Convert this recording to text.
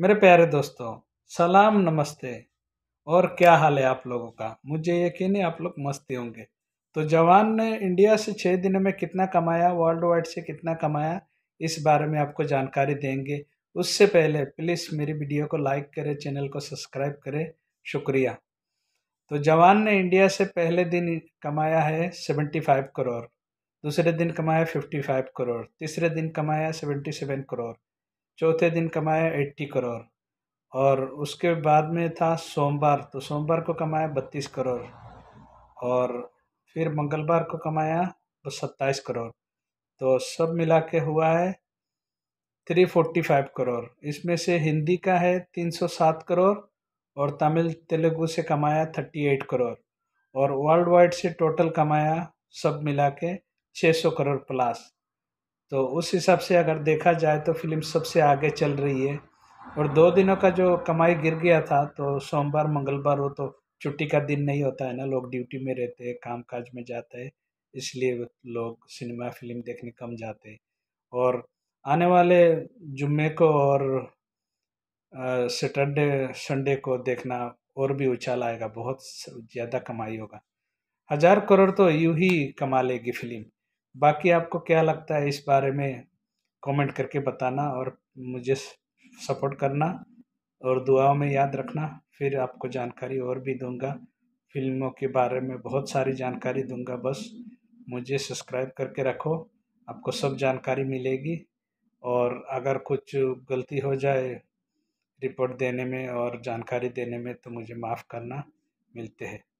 मेरे प्यारे दोस्तों सलाम नमस्ते और क्या हाल है आप लोगों का मुझे यकीन है आप लोग मस्ती होंगे तो जवान ने इंडिया से छः दिन में कितना कमाया वर्ल्ड वाइड से कितना कमाया इस बारे में आपको जानकारी देंगे उससे पहले प्लीज़ मेरी वीडियो को लाइक करें चैनल को सब्सक्राइब करें शुक्रिया तो जवान ने इंडिया से पहले दिन कमाया है सेवेंटी फाइव करोड़ दूसरे दिन कमाया फिफ्टी फाइव करोड़ तीसरे दिन कमाया सेवेंटी सेवन करोड़ चौथे दिन कमाया एट्टी करोड़ और उसके बाद में था सोमवार तो सोमवार को कमाया बत्तीस करोड़ और फिर मंगलवार को कमाया तो सत्ताईस करोड़ तो सब मिला के हुआ है थ्री फोर्टी फाइव करोड़ इसमें से हिंदी का है तीन सौ सात करोड़ और तमिल तेलुगु से कमाया थर्टी एट करोड़ और वर्ल्ड वाइड से टोटल कमाया सब मिला के छः सौ करोड़ प्लस तो उस हिसाब से अगर देखा जाए तो फिल्म सबसे आगे चल रही है और दो दिनों का जो कमाई गिर गया था तो सोमवार मंगलवार हो तो छुट्टी का दिन नहीं होता है ना लोग ड्यूटी में रहते हैं काम काज में जाते हैं इसलिए लोग सिनेमा फिल्म देखने कम जाते हैं और आने वाले जुम्मे को और सैटरडे संडे को देखना और भी उछाल आएगा बहुत ज़्यादा कमाई होगा हज़ार करोड़ तो यूं ही कमा लेगी फिल्म बाकी आपको क्या लगता है इस बारे में कमेंट करके बताना और मुझे सपोर्ट करना और दुआओं में याद रखना फिर आपको जानकारी और भी दूंगा फिल्मों के बारे में बहुत सारी जानकारी दूंगा बस मुझे सब्सक्राइब करके रखो आपको सब जानकारी मिलेगी और अगर कुछ गलती हो जाए रिपोर्ट देने में और जानकारी देने में तो मुझे माफ़ करना मिलते हैं